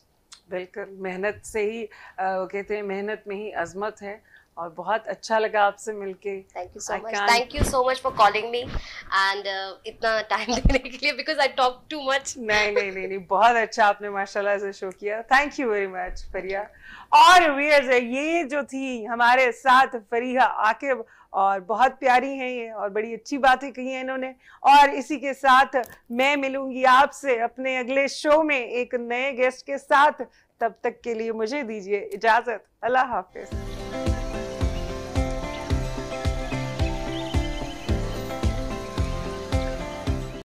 बिल्कुल मेहनत से ही वो कहते हैं मेहनत में ही अजमत है और बहुत अच्छा लगा आपसे मिलके thank you so much thank you so much for calling me and इतना टाइम देने के लिए because I talk too much नहीं नहीं नहीं नहीं बहुत अच्छा आपने माशाल्लाह से शो किया thank you very much Fariya और व्यूअर्स ये जो थी हमारे साथ फरीहा आकिब और बहुत प्यारी हैं ये और बड़ी अच्छी बातें कही हैं इन्होंने और इसी के साथ मैं मिलूंगी आपसे अपने अगले शो में एक नए गेस्ट के साथ तब तक के लिए मुझे दीजिए इजाज़त अल्लाह हाफिज़